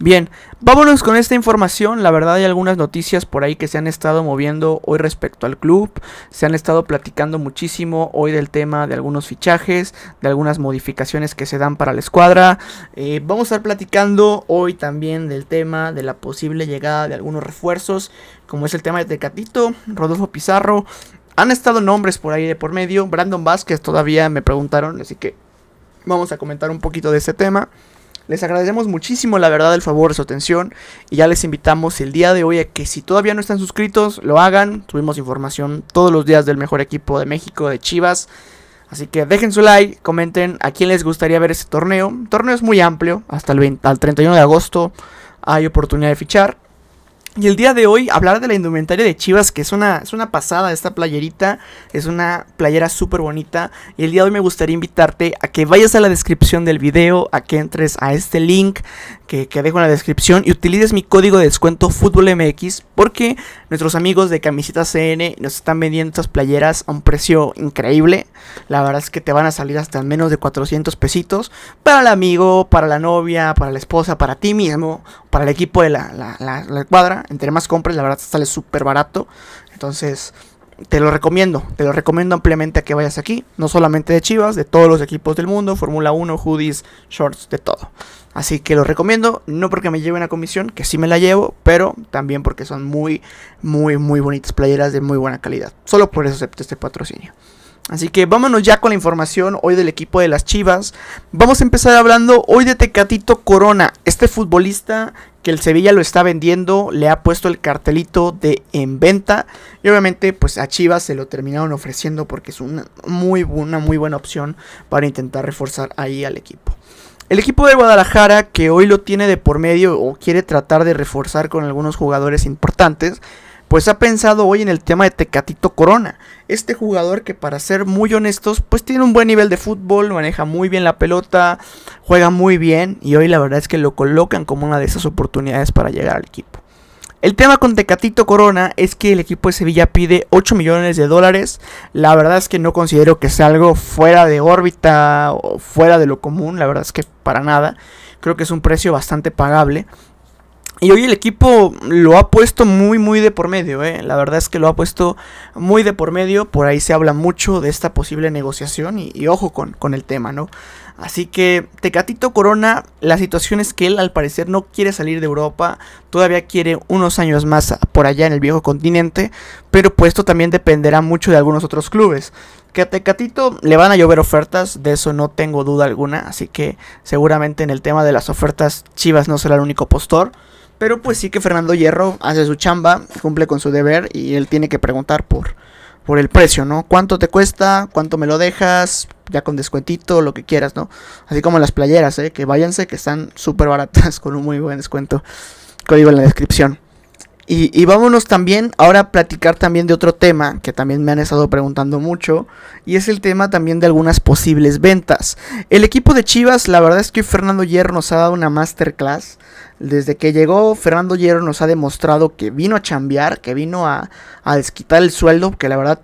Bien, vámonos con esta información. La verdad hay algunas noticias por ahí que se han estado moviendo hoy respecto al club. Se han estado platicando muchísimo hoy del tema de algunos fichajes, de algunas modificaciones que se dan para la escuadra. Eh, vamos a estar platicando hoy también del tema de la posible llegada de algunos refuerzos, como es el tema de Tecatito, Rodolfo Pizarro. Han estado nombres por ahí de por medio. Brandon Vázquez todavía me preguntaron, así que vamos a comentar un poquito de ese tema. Les agradecemos muchísimo la verdad el favor su atención y ya les invitamos el día de hoy a que si todavía no están suscritos, lo hagan. Tuvimos información todos los días del mejor equipo de México, de Chivas. Así que dejen su like, comenten a quién les gustaría ver ese torneo. El torneo es muy amplio, hasta el, 31 de agosto hay oportunidad de fichar. Y el día de hoy hablar de la indumentaria de Chivas, que es una, es una pasada esta playerita, es una playera súper bonita. Y el día de hoy me gustaría invitarte a que vayas a la descripción del video, a que entres a este link que, que dejo en la descripción y utilices mi código de descuento FútbolMX, porque nuestros amigos de Camisitas CN nos están vendiendo estas playeras a un precio increíble. La verdad es que te van a salir hasta menos de 400 pesitos para el amigo, para la novia, para la esposa, para ti mismo, para el equipo de la cuadra. Entre más compras la verdad sale súper barato. Entonces, te lo recomiendo. Te lo recomiendo ampliamente a que vayas aquí. No solamente de Chivas, de todos los equipos del mundo. Fórmula 1, hoodies, shorts, de todo. Así que lo recomiendo. No porque me lleve una comisión, que sí me la llevo. Pero también porque son muy, muy, muy bonitas playeras de muy buena calidad. Solo por eso acepto este patrocinio. Así que vámonos ya con la información hoy del equipo de las Chivas. Vamos a empezar hablando hoy de Tecatito Corona, este futbolista que el Sevilla lo está vendiendo, le ha puesto el cartelito de en venta y obviamente pues a Chivas se lo terminaron ofreciendo porque es una muy, muy buena opción para intentar reforzar ahí al equipo. El equipo de Guadalajara que hoy lo tiene de por medio o quiere tratar de reforzar con algunos jugadores importantes, pues ha pensado hoy en el tema de Tecatito Corona. Este jugador que para ser muy honestos, pues tiene un buen nivel de fútbol, maneja muy bien la pelota, juega muy bien y hoy la verdad es que lo colocan como una de esas oportunidades para llegar al equipo. El tema con Tecatito Corona es que el equipo de Sevilla pide 8 millones de dólares. La verdad es que no considero que sea algo fuera de órbita o fuera de lo común, la verdad es que para nada. Creo que es un precio bastante pagable. Y hoy el equipo lo ha puesto muy, muy de por medio, ¿eh? La verdad es que lo ha puesto muy de por medio. Por ahí se habla mucho de esta posible negociación y, ojo con, con el tema, ¿no? Así que Tecatito Corona, la situación es que él al parecer no quiere salir de Europa, todavía quiere unos años más por allá en el viejo continente, pero pues esto también dependerá mucho de algunos otros clubes. Que a Tecatito le van a llover ofertas, de eso no tengo duda alguna, así que seguramente en el tema de las ofertas Chivas no será el único postor. Pero pues sí que Fernando Hierro hace su chamba, cumple con su deber y él tiene que preguntar por, por el precio, ¿no? ¿Cuánto te cuesta? ¿Cuánto me lo dejas? Ya con descuentito, lo que quieras, ¿no? Así como las playeras, ¿eh? Que váyanse, que están súper baratas con un muy buen descuento. Código en la descripción. Y, y, vámonos también ahora a platicar también de otro tema que también me han estado preguntando mucho y es el tema también de algunas posibles ventas. El equipo de Chivas, la verdad es que Fernando Hierro nos ha dado una masterclass desde que llegó, Fernando Hierro nos ha demostrado que vino a chambear, que vino a, desquitar el sueldo, que la verdad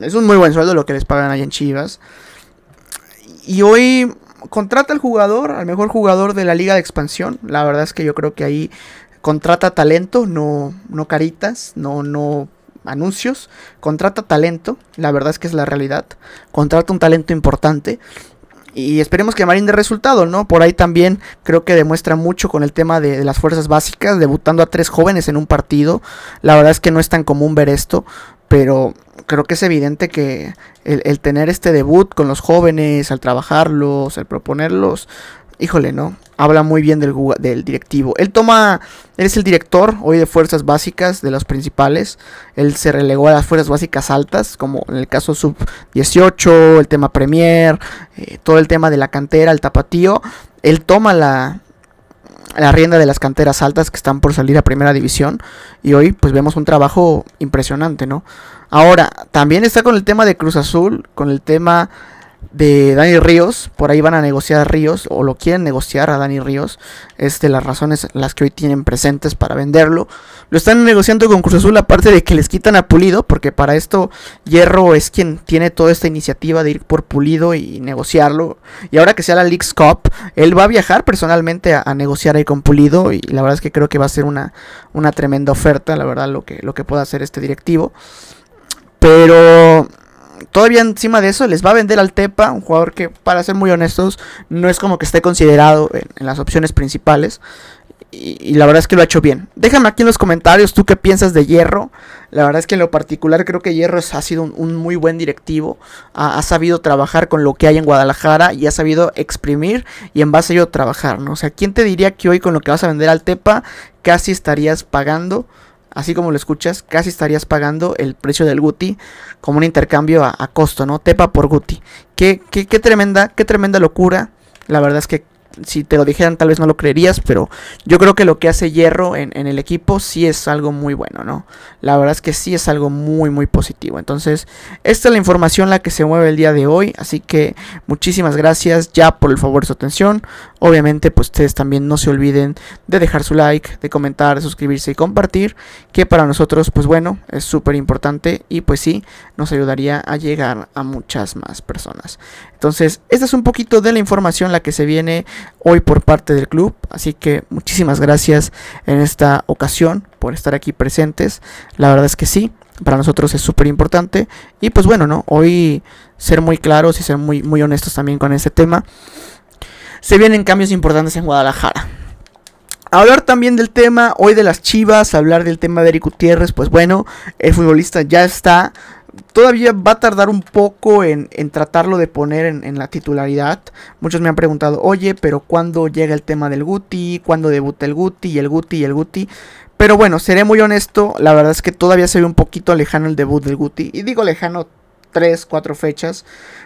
es un muy buen sueldo lo que les pagan ahí en Chivas. Y hoy contrata al jugador, al mejor jugador de la liga de expansión. La verdad es que yo creo que ahí contrata talento, no, no caritas, no, no anuncios. Contrata talento, la verdad es que es la realidad. Contrata un talento importante y esperemos que Marín dé resultado, ¿no? Por ahí también creo que demuestra mucho con el tema de, las fuerzas básicas, debutando a tres jóvenes en un partido. La verdad es que no es tan común ver esto, pero creo que es evidente que el, el tener este debut con los jóvenes, al trabajarlos, al proponerlos, híjole, ¿no? Habla muy bien del, directivo. Él toma, él es el director hoy de fuerzas básicas, de las principales. Él se relegó a las fuerzas básicas altas, como en el caso sub-18, el tema Premier, eh, todo el tema de la cantera, el tapatío. Él toma la, la rienda de las canteras altas que están por salir a primera división y hoy pues vemos un trabajo impresionante, ¿no? Ahora, también está con el tema de Cruz Azul, con el tema de Dani Ríos, por ahí van a negociar a Ríos o lo quieren negociar a Dani Ríos, es las razones las que hoy tienen presentes para venderlo. Lo están negociando con Cruz Azul aparte de que les quitan a Pulido, porque para esto Hierro es quien tiene toda esta iniciativa de ir por Pulido y negociarlo. Y ahora que sea la League's Cup, él va a viajar personalmente a, negociar ahí con Pulido y la verdad es que creo que va a ser una, una tremenda oferta, la verdad lo que, lo que pueda hacer este directivo. Pero todavía encima de eso les va a vender al Tepa, un jugador que, para ser muy honestos, no es como que esté considerado en, las opciones principales. Y, la verdad es que lo ha hecho bien. Déjame aquí en los comentarios tú qué piensas de Hierro. La verdad es que en lo particular creo que Hierro ha sido un, muy buen directivo. Ha, sabido trabajar con lo que hay en Guadalajara y ha sabido exprimir y en base a ello trabajar. ¿no? O sea, ¿quién te diría que hoy con lo que vas a vender al Tepa casi estarías pagando? así como lo escuchas, casi estarías pagando el precio del Guti como un intercambio a, costo, ¿no? Tepa por Guti. Qué, qué, tremenda, qué tremenda locura. La verdad es que si te lo dijeran tal vez no lo creerías, pero yo creo que lo que hace Hierro en, en el equipo sí es algo muy bueno, ¿no? La verdad es que sí es algo muy, muy positivo. Entonces, esta es la información la que se mueve el día de hoy, así que muchísimas gracias ya por el favor de su atención. Obviamente, pues ustedes también no se olviden de dejar su like, de comentar, de suscribirse y compartir, que para nosotros, pues bueno, es súper importante y pues sí, nos ayudaría a llegar a muchas más personas. Entonces, esta es un poquito de la información la que se viene hoy por parte del club, así que muchísimas gracias en esta ocasión por estar aquí presentes. La verdad es que sí, para nosotros es súper importante. Y pues bueno, ¿no? Hoy ser muy claros y ser muy, muy honestos también con este tema se vienen cambios importantes en Guadalajara. Hablar también del tema hoy de las Chivas, hablar del tema de Eric Gutiérrez, pues bueno, el futbolista ya está. Todavía va a tardar un poco en, tratarlo de poner en, en, la titularidad. Muchos me han preguntado, oye, pero ¿cuándo llega el tema del Guti? ¿Cuándo debuta el Guti? Y el Guti y el Guti. Pero bueno, seré muy honesto, la verdad es que todavía se ve un poquito lejano el debut del Guti. Y digo lejano 3, 4 fechas.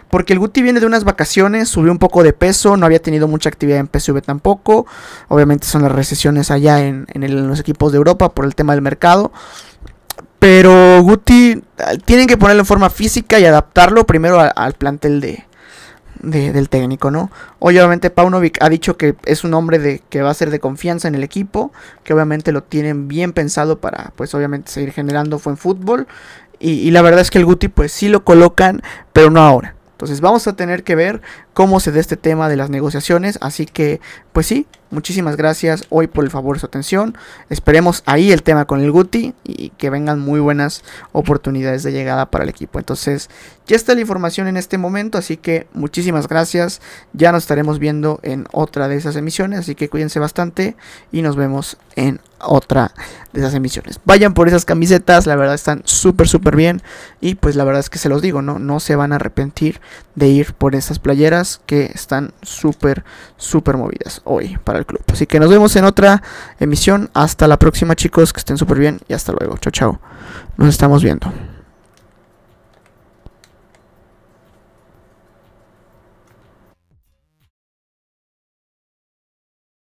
Porque el Guti viene de unas vacaciones, subió un poco de peso, no había tenido mucha actividad en PSV tampoco. Obviamente son las recesiones allá en, los equipos de Europa por el tema del mercado. Pero Guti eh, tienen que ponerlo en forma física y adaptarlo primero al plantel de, del técnico, ¿no? Hoy obviamente Paunovic ha dicho que es un hombre de, que va a ser de confianza en el equipo, que obviamente lo tienen bien pensado para, pues obviamente, seguir generando buen fútbol. Y, la verdad es que el Guti pues sí lo colocan, pero no ahora. Entonces vamos a tener que ver cómo se da este tema de las negociaciones. Así que, pues sí, muchísimas gracias hoy por el favor de su atención. Esperemos ahí el tema con el Guti y que vengan muy buenas oportunidades de llegada para el equipo. Entonces, ya está la información en este momento, así que muchísimas gracias. Ya nos estaremos viendo en otra de esas emisiones, así que cuídense bastante y nos vemos en otra de esas emisiones. Vayan por esas camisetas, la verdad están súper, súper bien. Y pues la verdad es que se los digo, ¿no? No se van a arrepentir de ir por esas playeras que están súper, súper movidas hoy para el club. Así que nos vemos en otra emisión. Hasta la próxima, chicos. Que estén súper bien y hasta luego. Chao, chao. Nos estamos viendo.